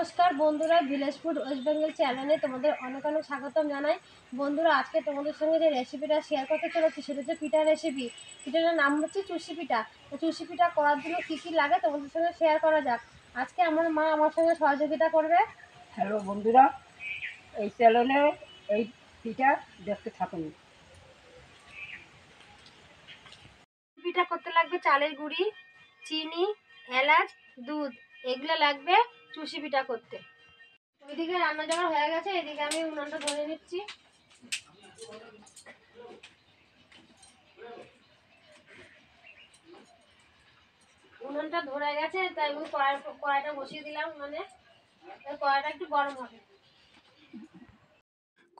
নমস্কার বন্ধুরা village food waste Bengal চ্যানেলে তোমাদের অনেক অনেক স্বাগতম জানাই বন্ধুরা আজকে তোমাদের সঙ্গে যে রেসিপিটা শেয়ার করতে চলেছি সেটা হচ্ছে পিঠা রেসিপি পিঠাটার নাম হচ্ছে চুষি পিঠা তো চুষি পিঠা করার জন্য কী কী লাগে তোমাদের সঙ্গে শেয়ার করা যাক আজকে আমার মা আমার সঙ্গে সহযোগিতা করবে হ্যালো বন্ধুরা এই চ্যানেলে এই পিঠা দেখতে থাকুন পিঠা করতে লাগবে চালের গুঁড়ি চিনি এলাচ দুধ এগুলো লাগবে চুষি পিঠা করতে ওইদিকে রান্না যখন হয়ে গেছে এদিকে আমি উনানটা ধরে নিচ্ছি উনুনটা ধরে গেছে তাই ওই কড়াই কড়াইটা বসিয়ে দিলাম মানে কড়াইটা একটু গরম হবে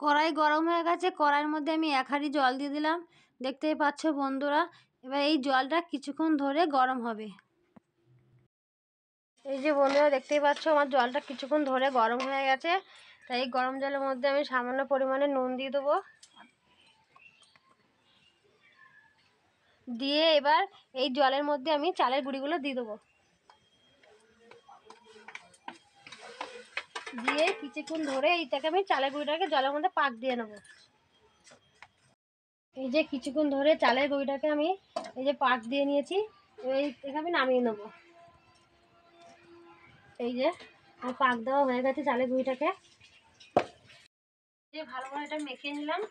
কড়াই গরম হয়ে গেছে কড়াইয়ের মধ্যে আমি এক হাঁড়ি জল দিয়ে দিলাম দেখতেই পাচ্ছ বন্ধুরা এবার এই জলটা কিছুক্ষণ ধরে গরম হবে এই যে বন্ধুরা দেখতেই পাচ্ছ আমার জলটা কিছুক্ষণ ধরে গরম হয়ে গেছে তাই এই গরম জলের মধ্যে আমি সামান্য পরিমাণে নুন দিয়ে দেবো দিয়ে এবার এই জলের মধ্যে আমি চালের গুঁড়িগুলো দিয়ে দেবো দিয়ে কিছুক্ষণ ধরে এইটাকে আমি চালের গুঁড়িটাকে জলের মধ্যে পাক দিয়ে নেব এই যে কিছুক্ষণ ধরে চালের গুঁড়িটাকে আমি এই যে পাক দিয়ে নিয়েছি এই আমি নামিয়ে নেবো এই যে আর পাক দেওয়া হয়ে গেছে চালের গুঁড়িটাকে যে ভালো করে এটা মেখে নিলাম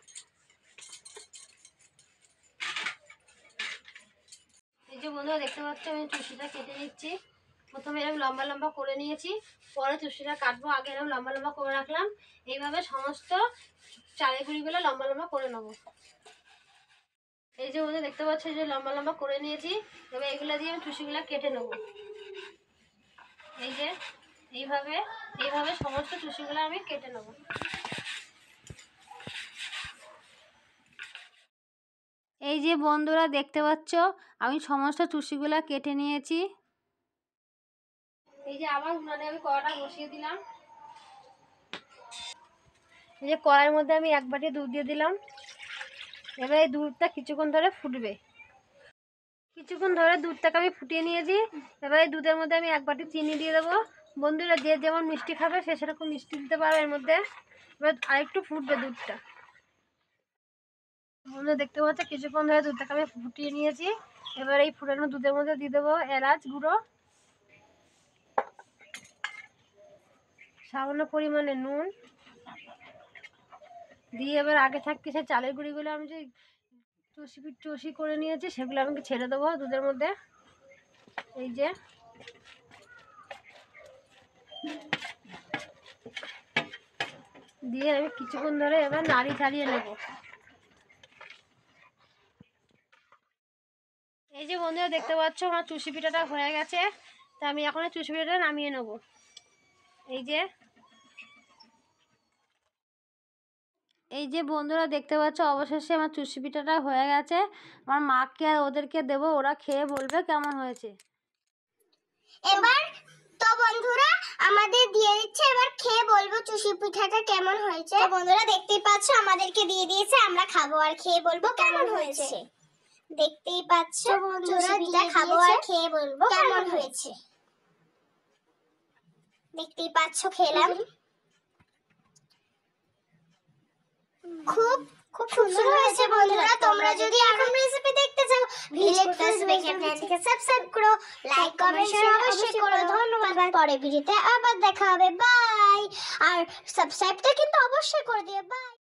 এই যে বন্ধুরা দেখতে পাচ্ছ আমি চুষিটা কেটে নিচ্ছি প্রথমে এরকম লম্বা লম্বা করে নিয়েছি পরে চুষিটা কাটবো আগে এরকম লম্বা লম্বা করে রাখলাম এইভাবে সমস্ত চালের গুঁড়িগুলো লম্বা লম্বা করে নেবো এই যে বন্ধু দেখতে পাচ্ছ যে লম্বা লম্বা করে নিয়েছি এবার এগুলো দিয়ে আমি চুষিগুলো কেটে নেবো এই যে এইভাবে এইভাবে সমস্ত টুসিগুলো আমি কেটে নেব এই যে বন্ধুরা দেখতে পাচ্ছ আমি সমস্ত টুসিগুলো কেটে নিয়েছি এই যে আবার উনানে আমি কড়াটা বসিয়ে দিলাম এই যে কড়াইয়ের মধ্যে আমি এক বাটি দুধ দিয়ে দিলাম এবার এই দুধটা কিছুক্ষণ ধরে ফুটবে কিছুক্ষণ ধরে দুধটাকে আমি ফুটিয়ে নিয়েছি এবার এই দুধের মধ্যে আমি এক বাটি চিনি দিয়ে দেবো বন্ধুরা যে যেমন মিষ্টি খাবে সে সেরকম মিষ্টি দিতে পারো এর মধ্যে এবার আরেকটু ফুটবে দুধটা বন্ধু দেখতে পাচ্ছে কিছুক্ষণ ধরে দুধটাকে আমি ফুটিয়ে নিয়েছি এবার এই ফুটানো দুধের মধ্যে দিয়ে দেবো এলাচ গুঁড়ো সামান্য পরিমাণে নুন দিয়ে এবার আগে থাকতে সে চালের গুঁড়িগুলো আমি যে চষি টুসি করে নিয়েছি সেগুলো আমি ছেড়ে দেবো দুধের মধ্যে এই যে দিয়ে আমি কিছুক্ষণ ধরে এবার নাড়ি ছাড়িয়ে নেব এই যে বন্ধুরা দেখতে পাচ্ছ আমার চুষি পিঠাটা হয়ে গেছে তা আমি এখন চুষি পিঠাটা নামিয়ে নেব এই যে এই যে বন্ধুরা দেখতে পাচ্ছ অবশেষে আমার চুষি পিঠাটা হয়ে গেছে আমার মাকে আর ওদেরকে দেবো ওরা খেয়ে বলবে কেমন হয়েছে এবার তো বন্ধুরা আমাদের দিয়ে দিচ্ছে এবার খেয়ে বলবো চুষি পিঠাটা কেমন হয়েছে তো বন্ধুরা দেখতেই পাচ্ছ আমাদেরকে দিয়ে দিয়েছে আমরা খাবো আর খেয়ে বলবো কেমন হয়েছে দেখতেই পাচ্ছ বন্ধুরা দিয়ে খাবো আর খেয়ে বলবো কেমন হয়েছে দেখতেই পাচ্ছ খেলাম খুব খুব সুন্দর হয়েছে বন্ধুরা তোমরা যদি এরকম রেসিপি দেখতে চাও ভিলেজ প্লাস মেকআপ চ্যানেলটিকে সাবস্ক্রাইব করো লাইক কমেন্ট শেয়ার অবশ্যই করো ধন্যবাদ পরে ভিডিওতে আবার দেখা হবে বাই আর সাবস্ক্রাইবটা কিন্তু অবশ্যই করে দিও বাই